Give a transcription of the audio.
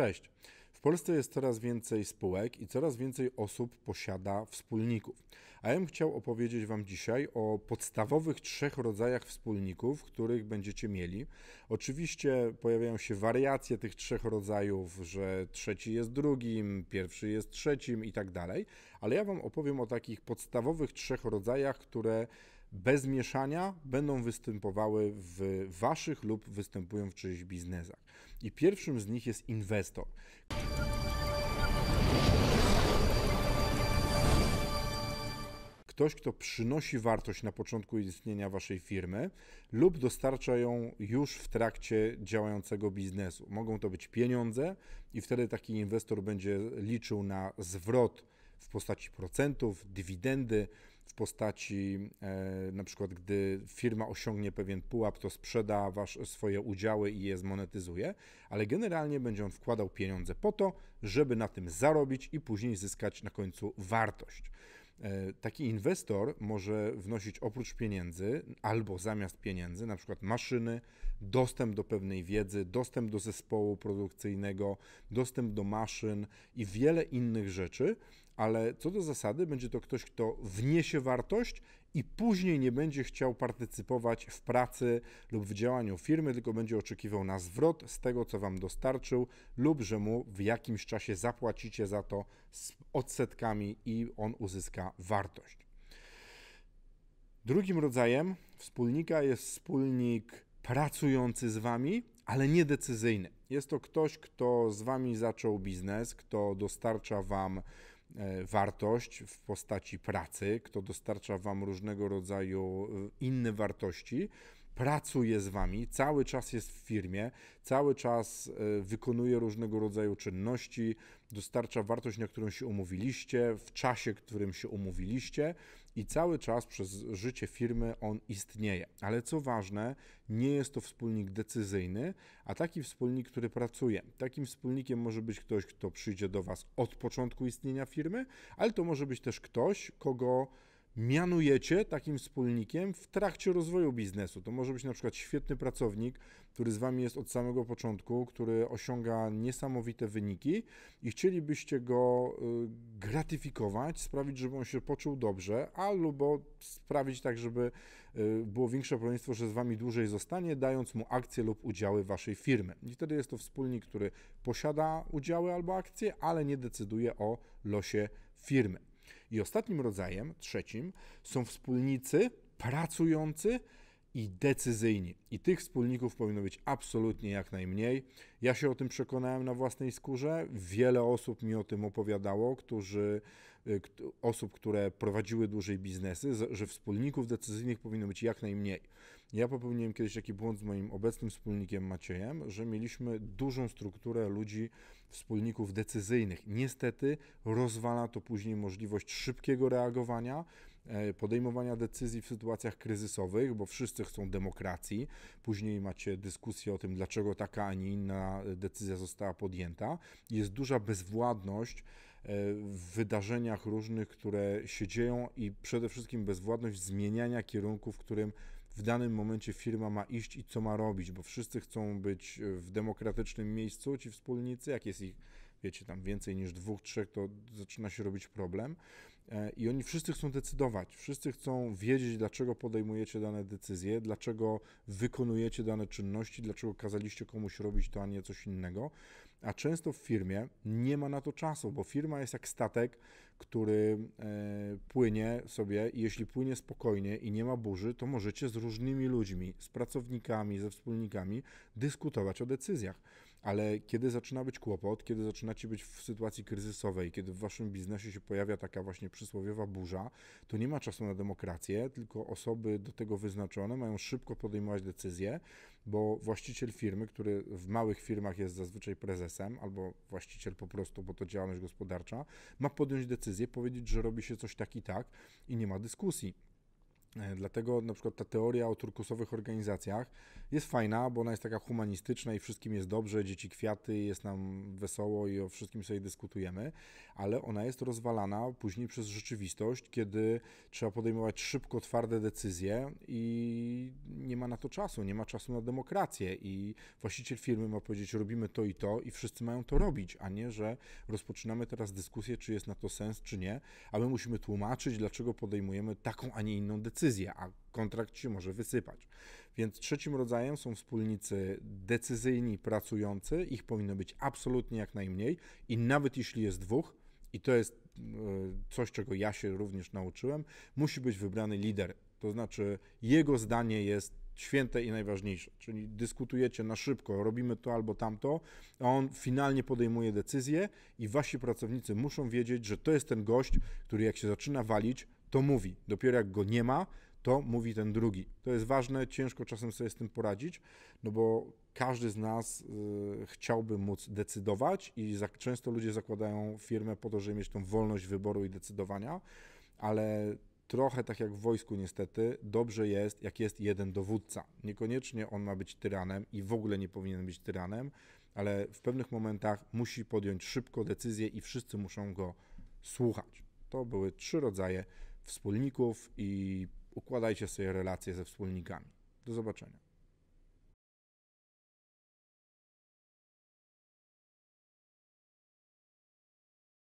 Cześć. W Polsce jest coraz więcej spółek i coraz więcej osób posiada wspólników. A ja bym chciał opowiedzieć Wam dzisiaj o podstawowych trzech rodzajach wspólników, których będziecie mieli. Oczywiście pojawiają się wariacje tych trzech rodzajów, że trzeci jest drugim, pierwszy jest trzecim i tak dalej, ale ja Wam opowiem o takich podstawowych trzech rodzajach, które bez mieszania będą występowały w waszych lub występują w czyichś biznesach. I pierwszym z nich jest inwestor. ktoś, kto przynosi wartość na początku istnienia waszej firmy lub dostarcza ją już w trakcie działającego biznesu. Mogą to być pieniądze i wtedy taki inwestor będzie liczył na zwrot w postaci procentów, dywidendy, w postaci e, na przykład, gdy firma osiągnie pewien pułap, to sprzeda wasz, swoje udziały i je zmonetyzuje, ale generalnie będzie on wkładał pieniądze po to, żeby na tym zarobić i później zyskać na końcu wartość. E, taki inwestor może wnosić oprócz pieniędzy albo zamiast pieniędzy, na przykład maszyny, dostęp do pewnej wiedzy, dostęp do zespołu produkcyjnego, dostęp do maszyn i wiele innych rzeczy, ale co do zasady będzie to ktoś, kto wniesie wartość i później nie będzie chciał partycypować w pracy lub w działaniu firmy, tylko będzie oczekiwał na zwrot z tego, co Wam dostarczył, lub że mu w jakimś czasie zapłacicie za to z odsetkami i on uzyska wartość. Drugim rodzajem wspólnika jest wspólnik pracujący z Wami, ale nie decyzyjny. Jest to ktoś, kto z Wami zaczął biznes, kto dostarcza Wam E, wartość w postaci pracy, kto dostarcza Wam różnego rodzaju e, inne wartości, pracuje z Wami, cały czas jest w firmie, cały czas e, wykonuje różnego rodzaju czynności, dostarcza wartość, na którą się umówiliście, w czasie, w którym się umówiliście i cały czas przez życie firmy on istnieje. Ale co ważne, nie jest to wspólnik decyzyjny, a taki wspólnik, który pracuje. Takim wspólnikiem może być ktoś, kto przyjdzie do Was od początku istnienia firmy, ale to może być też ktoś, kogo mianujecie takim wspólnikiem w trakcie rozwoju biznesu. To może być na przykład świetny pracownik, który z wami jest od samego początku, który osiąga niesamowite wyniki i chcielibyście go y, gratyfikować, sprawić, żeby on się poczuł dobrze, albo sprawić tak, żeby y, było większe prawdopodobieństwo, że z wami dłużej zostanie, dając mu akcje lub udziały waszej firmy. I wtedy jest to wspólnik, który posiada udziały albo akcje, ale nie decyduje o losie firmy. I ostatnim rodzajem, trzecim, są wspólnicy pracujący i decyzyjni. I tych wspólników powinno być absolutnie jak najmniej. Ja się o tym przekonałem na własnej skórze. Wiele osób mi o tym opowiadało, którzy, y, osób, które prowadziły dłużej biznesy, że wspólników decyzyjnych powinno być jak najmniej. Ja popełniłem kiedyś taki błąd z moim obecnym wspólnikiem Maciejem, że mieliśmy dużą strukturę ludzi, wspólników decyzyjnych. Niestety rozwala to później możliwość szybkiego reagowania, e, podejmowania decyzji w sytuacjach kryzysowych, bo wszyscy chcą demokracji. Później macie dyskusję o tym, dlaczego taka, a nie inna decyzja została podjęta. Jest duża bezwładność e, w wydarzeniach różnych, które się dzieją i przede wszystkim bezwładność zmieniania kierunku, w którym w danym momencie firma ma iść i co ma robić, bo wszyscy chcą być e, w demokratycznym miejscu, ci wspólnicy, jak jest ich, wiecie, tam więcej niż dwóch, trzech, to zaczyna się robić problem e, i oni wszyscy chcą decydować, wszyscy chcą wiedzieć, dlaczego podejmujecie dane decyzje, dlaczego wykonujecie dane czynności, dlaczego kazaliście komuś robić to, a nie coś innego a często w firmie nie ma na to czasu, bo firma jest jak statek, który e, płynie sobie i jeśli płynie spokojnie i nie ma burzy, to możecie z różnymi ludźmi, z pracownikami, ze wspólnikami dyskutować o decyzjach. Ale kiedy zaczyna być kłopot, kiedy zaczynacie być w sytuacji kryzysowej, kiedy w waszym biznesie się pojawia taka właśnie przysłowiowa burza, to nie ma czasu na demokrację, tylko osoby do tego wyznaczone mają szybko podejmować decyzje, bo właściciel firmy, który w małych firmach jest zazwyczaj prezesem albo właściciel po prostu, bo to działalność gospodarcza, ma podjąć decyzję, powiedzieć, że robi się coś tak i tak i nie ma dyskusji E, dlatego na przykład ta teoria o turkusowych organizacjach jest fajna, bo ona jest taka humanistyczna i wszystkim jest dobrze, dzieci kwiaty, jest nam wesoło i o wszystkim sobie dyskutujemy, ale ona jest rozwalana później przez rzeczywistość, kiedy trzeba podejmować szybko twarde decyzje i nie ma na to czasu, nie ma czasu na demokrację i właściciel firmy ma powiedzieć robimy to i to i wszyscy mają to robić, a nie, że rozpoczynamy teraz dyskusję, czy jest na to sens, czy nie, a my musimy tłumaczyć, dlaczego podejmujemy taką, a nie inną decyzję decyzję, a kontrakt się może wysypać. Więc trzecim rodzajem są wspólnicy decyzyjni, pracujący, ich powinno być absolutnie jak najmniej i nawet jeśli jest dwóch, i to jest e, coś, czego ja się również nauczyłem, musi być wybrany lider. To znaczy, jego zdanie jest święte i najważniejsze. Czyli dyskutujecie na szybko, robimy to albo tamto, a on finalnie podejmuje decyzję i wasi pracownicy muszą wiedzieć, że to jest ten gość, który jak się zaczyna walić, to mówi. Dopiero jak go nie ma, to mówi ten drugi. To jest ważne, ciężko czasem sobie z tym poradzić, no bo każdy z nas y, chciałby móc decydować i za, często ludzie zakładają firmę po to, żeby mieć tą wolność wyboru i decydowania, ale trochę tak jak w wojsku niestety, dobrze jest, jak jest jeden dowódca. Niekoniecznie on ma być tyranem i w ogóle nie powinien być tyranem, ale w pewnych momentach musi podjąć szybko decyzję i wszyscy muszą go słuchać. To były trzy rodzaje wspólników i układajcie sobie relacje ze wspólnikami. Do zobaczenia.